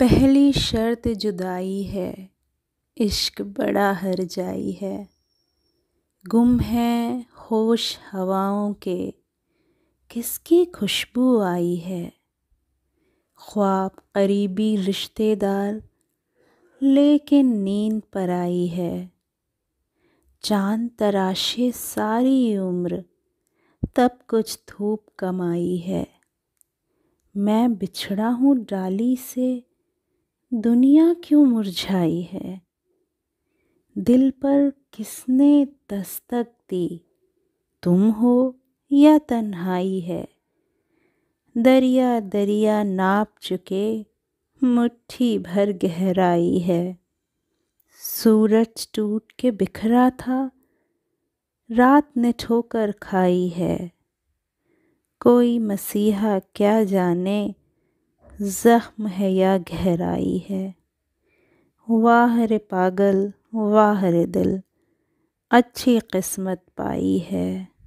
पहली शर्त जुदाई है इश्क बड़ा हर जाई है गुम है होश हवाओं के किसकी खुशबू आई है ख्वाब करीबी रिश्तेदार लेकिन नींद पर आई है चांद तराशे सारी उम्र तब कुछ धूप कमाई है मैं बिछड़ा हूँ डाली से दुनिया क्यों मुरझाई है दिल पर किसने दस्तक दी तुम हो या तन्हाई है दरिया दरिया नाप चुके मुट्ठी भर गहराई है सूरज टूट के बिखरा था रात ने ठोकर खाई है कोई मसीहा क्या जाने ज़ख्म है या गहराई है वाह रे पागल वाह रे दिल अच्छी किस्मत पाई है